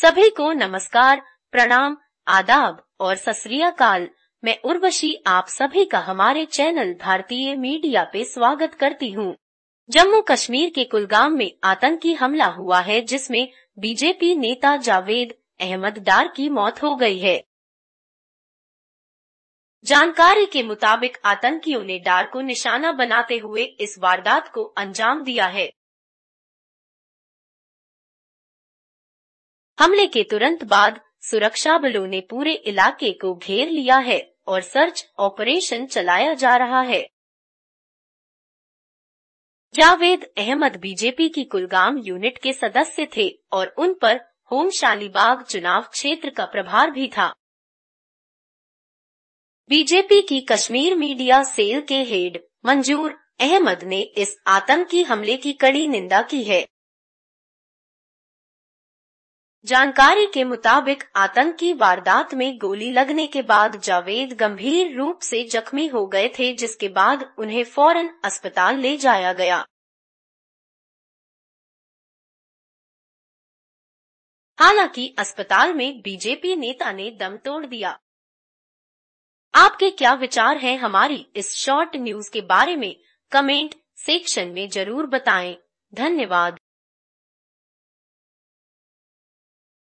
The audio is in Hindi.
सभी को नमस्कार प्रणाम आदाब और ससरियाकाल मैं उर्वशी आप सभी का हमारे चैनल भारतीय मीडिया पे स्वागत करती हूँ जम्मू कश्मीर के कुलगाम में आतंकी हमला हुआ है जिसमें बीजेपी नेता जावेद अहमद डार की मौत हो गई है जानकारी के मुताबिक आतंकियों ने डार को निशाना बनाते हुए इस वारदात को अंजाम दिया है हमले के तुरंत बाद सुरक्षा बलों ने पूरे इलाके को घेर लिया है और सर्च ऑपरेशन चलाया जा रहा है जावेद अहमद बीजेपी की कुलगाम यूनिट के सदस्य थे और उन पर होम शालीबाग चुनाव क्षेत्र का प्रभार भी था बीजेपी की कश्मीर मीडिया सेल के हेड मंजूर अहमद ने इस आतंकी हमले की कड़ी निंदा की है जानकारी के मुताबिक आतंकी वारदात में गोली लगने के बाद जावेद गंभीर रूप से जख्मी हो गए थे जिसके बाद उन्हें फौरन अस्पताल ले जाया गया हालांकि अस्पताल में बीजेपी नेता ने दम तोड़ दिया आपके क्या विचार हैं हमारी इस शॉर्ट न्यूज के बारे में कमेंट सेक्शन में जरूर बताएं धन्यवाद